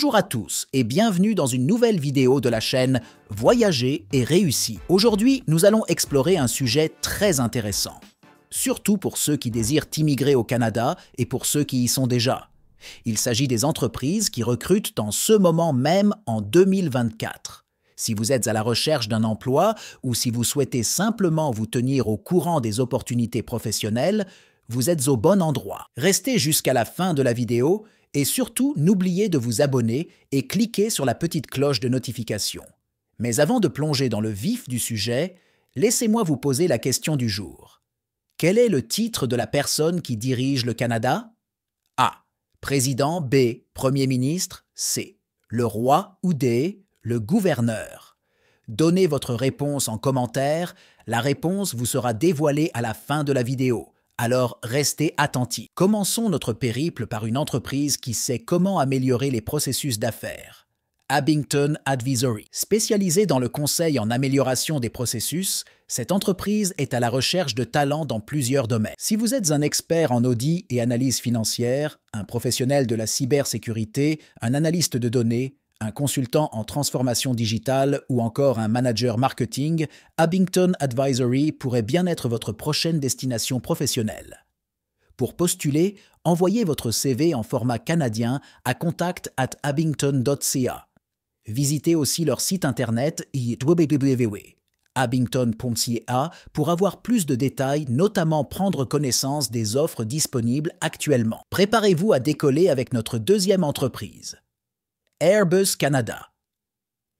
Bonjour à tous et bienvenue dans une nouvelle vidéo de la chaîne Voyager et réussir. Aujourd'hui, nous allons explorer un sujet très intéressant, surtout pour ceux qui désirent immigrer au Canada et pour ceux qui y sont déjà. Il s'agit des entreprises qui recrutent en ce moment même en 2024. Si vous êtes à la recherche d'un emploi ou si vous souhaitez simplement vous tenir au courant des opportunités professionnelles, vous êtes au bon endroit. Restez jusqu'à la fin de la vidéo et surtout, n'oubliez de vous abonner et cliquez sur la petite cloche de notification. Mais avant de plonger dans le vif du sujet, laissez-moi vous poser la question du jour. Quel est le titre de la personne qui dirige le Canada A. Président B. Premier ministre C. Le roi ou D. Le gouverneur. Donnez votre réponse en commentaire, la réponse vous sera dévoilée à la fin de la vidéo. Alors restez attentifs. Commençons notre périple par une entreprise qui sait comment améliorer les processus d'affaires. Abington Advisory. Spécialisée dans le conseil en amélioration des processus, cette entreprise est à la recherche de talents dans plusieurs domaines. Si vous êtes un expert en audit et analyse financière, un professionnel de la cybersécurité, un analyste de données, un consultant en transformation digitale ou encore un manager marketing, Abington Advisory pourrait bien être votre prochaine destination professionnelle. Pour postuler, envoyez votre CV en format canadien à contact at abington.ca. Visitez aussi leur site internet www.abington.ca pour avoir plus de détails, notamment prendre connaissance des offres disponibles actuellement. Préparez-vous à décoller avec notre deuxième entreprise. Airbus Canada.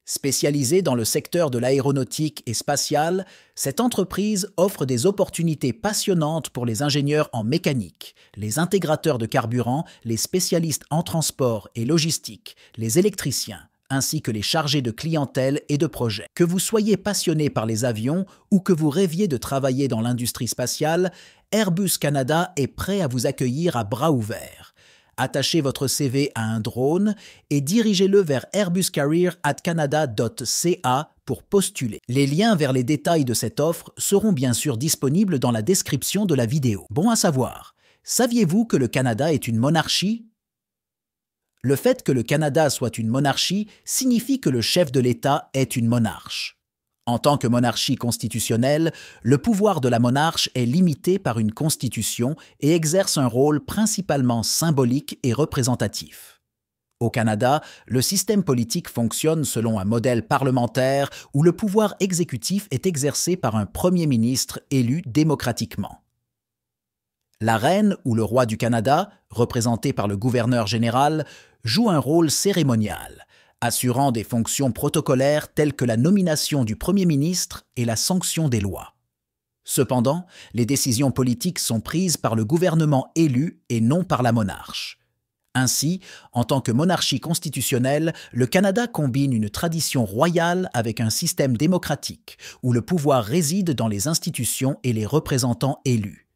Spécialisée dans le secteur de l'aéronautique et spatiale, cette entreprise offre des opportunités passionnantes pour les ingénieurs en mécanique, les intégrateurs de carburant, les spécialistes en transport et logistique, les électriciens, ainsi que les chargés de clientèle et de projets. Que vous soyez passionné par les avions ou que vous rêviez de travailler dans l'industrie spatiale, Airbus Canada est prêt à vous accueillir à bras ouverts. Attachez votre CV à un drone et dirigez-le vers canada.ca pour postuler. Les liens vers les détails de cette offre seront bien sûr disponibles dans la description de la vidéo. Bon à savoir, saviez-vous que le Canada est une monarchie Le fait que le Canada soit une monarchie signifie que le chef de l'État est une monarche. En tant que monarchie constitutionnelle, le pouvoir de la monarche est limité par une constitution et exerce un rôle principalement symbolique et représentatif. Au Canada, le système politique fonctionne selon un modèle parlementaire où le pouvoir exécutif est exercé par un premier ministre élu démocratiquement. La reine ou le roi du Canada, représenté par le gouverneur général, joue un rôle cérémonial assurant des fonctions protocolaires telles que la nomination du Premier ministre et la sanction des lois. Cependant, les décisions politiques sont prises par le gouvernement élu et non par la monarche. Ainsi, en tant que monarchie constitutionnelle, le Canada combine une tradition royale avec un système démocratique, où le pouvoir réside dans les institutions et les représentants élus.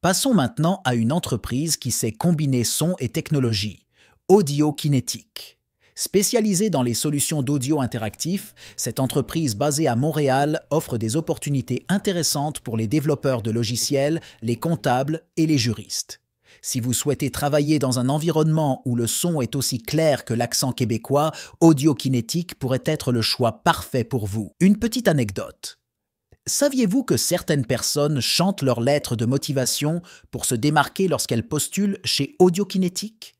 Passons maintenant à une entreprise qui sait combiner son et technologie, Audio Kinétique. Spécialisée dans les solutions d'audio interactif, cette entreprise basée à Montréal offre des opportunités intéressantes pour les développeurs de logiciels, les comptables et les juristes. Si vous souhaitez travailler dans un environnement où le son est aussi clair que l'accent québécois, Audiokinétique pourrait être le choix parfait pour vous. Une petite anecdote. Saviez-vous que certaines personnes chantent leurs lettres de motivation pour se démarquer lorsqu'elles postulent chez Audiokinétique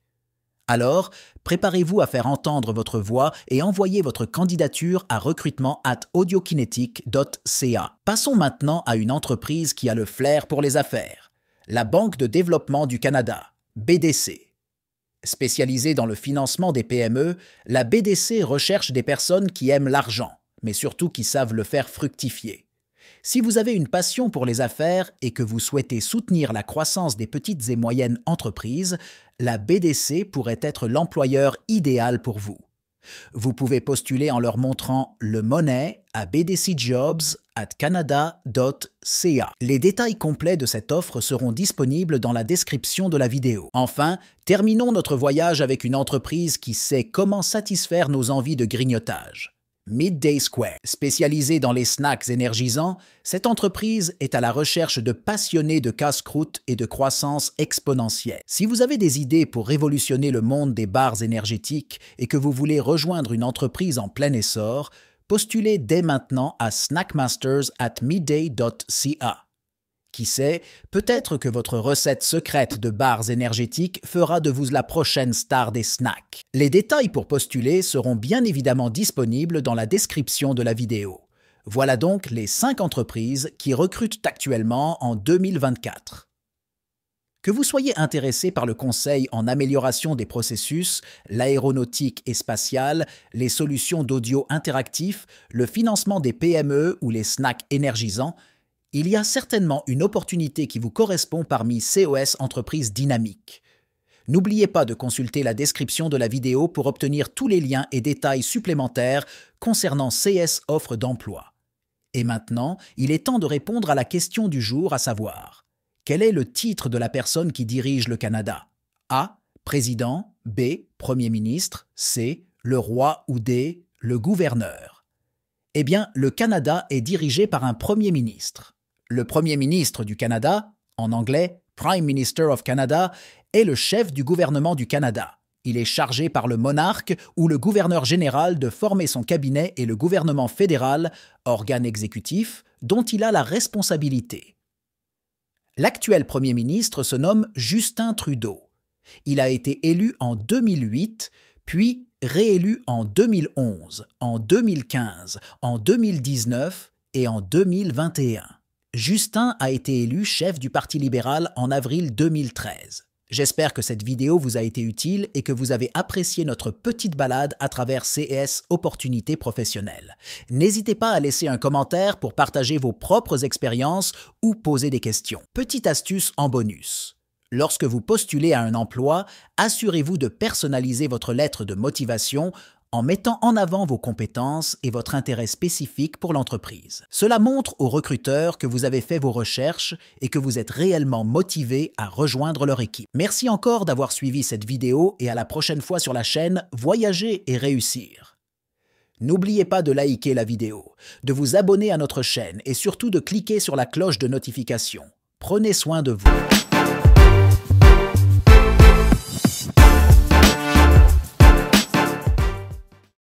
alors, préparez-vous à faire entendre votre voix et envoyez votre candidature à recrutement at audiokinetic.ca. Passons maintenant à une entreprise qui a le flair pour les affaires. La Banque de développement du Canada, BDC. Spécialisée dans le financement des PME, la BDC recherche des personnes qui aiment l'argent, mais surtout qui savent le faire fructifier. Si vous avez une passion pour les affaires et que vous souhaitez soutenir la croissance des petites et moyennes entreprises, la BDC pourrait être l'employeur idéal pour vous. Vous pouvez postuler en leur montrant le monnaie à bdcjobs@canada.ca. Les détails complets de cette offre seront disponibles dans la description de la vidéo. Enfin, terminons notre voyage avec une entreprise qui sait comment satisfaire nos envies de grignotage. Midday Square. Spécialisée dans les snacks énergisants, cette entreprise est à la recherche de passionnés de casse-croûte et de croissance exponentielle. Si vous avez des idées pour révolutionner le monde des bars énergétiques et que vous voulez rejoindre une entreprise en plein essor, postulez dès maintenant à snackmasters at midday.ca. Qui sait, peut-être que votre recette secrète de barres énergétiques fera de vous la prochaine star des snacks. Les détails pour postuler seront bien évidemment disponibles dans la description de la vidéo. Voilà donc les 5 entreprises qui recrutent actuellement en 2024. Que vous soyez intéressé par le conseil en amélioration des processus, l'aéronautique et spatiale, les solutions d'audio interactif, le financement des PME ou les snacks énergisants, il y a certainement une opportunité qui vous correspond parmi COS Entreprises Dynamiques. N'oubliez pas de consulter la description de la vidéo pour obtenir tous les liens et détails supplémentaires concernant CS Offre d'emploi. Et maintenant, il est temps de répondre à la question du jour, à savoir quel est le titre de la personne qui dirige le Canada A. Président B. Premier ministre C. Le roi ou D. Le gouverneur Eh bien, le Canada est dirigé par un Premier ministre. Le Premier ministre du Canada, en anglais Prime Minister of Canada, est le chef du gouvernement du Canada. Il est chargé par le monarque ou le gouverneur général de former son cabinet et le gouvernement fédéral, organe exécutif, dont il a la responsabilité. L'actuel Premier ministre se nomme Justin Trudeau. Il a été élu en 2008, puis réélu en 2011, en 2015, en 2019 et en 2021. Justin a été élu chef du Parti libéral en avril 2013. J'espère que cette vidéo vous a été utile et que vous avez apprécié notre petite balade à travers CES Opportunités professionnelles. N'hésitez pas à laisser un commentaire pour partager vos propres expériences ou poser des questions. Petite astuce en bonus. Lorsque vous postulez à un emploi, assurez-vous de personnaliser votre lettre de motivation en mettant en avant vos compétences et votre intérêt spécifique pour l'entreprise. Cela montre aux recruteurs que vous avez fait vos recherches et que vous êtes réellement motivé à rejoindre leur équipe. Merci encore d'avoir suivi cette vidéo et à la prochaine fois sur la chaîne Voyager et réussir. N'oubliez pas de liker la vidéo, de vous abonner à notre chaîne et surtout de cliquer sur la cloche de notification. Prenez soin de vous.